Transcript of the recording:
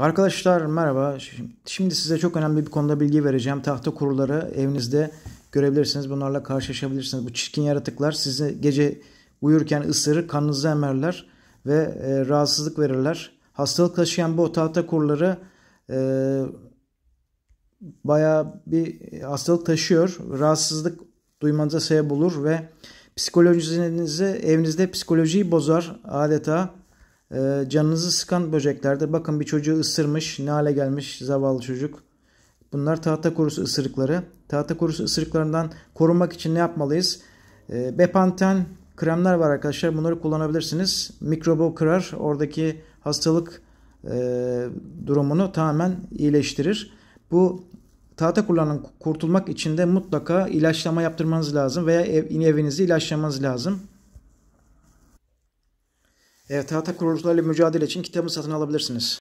Arkadaşlar merhaba. Şimdi size çok önemli bir konuda bilgi vereceğim. Tahta kuruları evinizde görebilirsiniz. Bunlarla karşılaşabilirsiniz. Bu çirkin yaratıklar sizi gece uyurken ısırır, kanınızı emerler ve e, rahatsızlık verirler. Hastalık taşıyan bu tahta kuruları e, bayağı bir hastalık taşıyor. Rahatsızlık duymanıza sebep olur ve psikolojinizi evinizde psikolojiyi bozar adeta ee, canınızı sıkan böceklerde bakın bir çocuğu ısırmış. Ne hale gelmiş zavallı çocuk. Bunlar tahta korusu ısırıkları. Tahta korusu ısırıklarından korunmak için ne yapmalıyız? Ee, bepanten kremler var arkadaşlar. Bunları kullanabilirsiniz. Mikrobu kırar. Oradaki hastalık e, durumunu tamamen iyileştirir. Bu tahta kullanın kurtulmak için de mutlaka ilaçlama yaptırmanız lazım veya ev, evinizi ilaçlamanız lazım. E, tahta kurucularla mücadele için kitabı satın alabilirsiniz.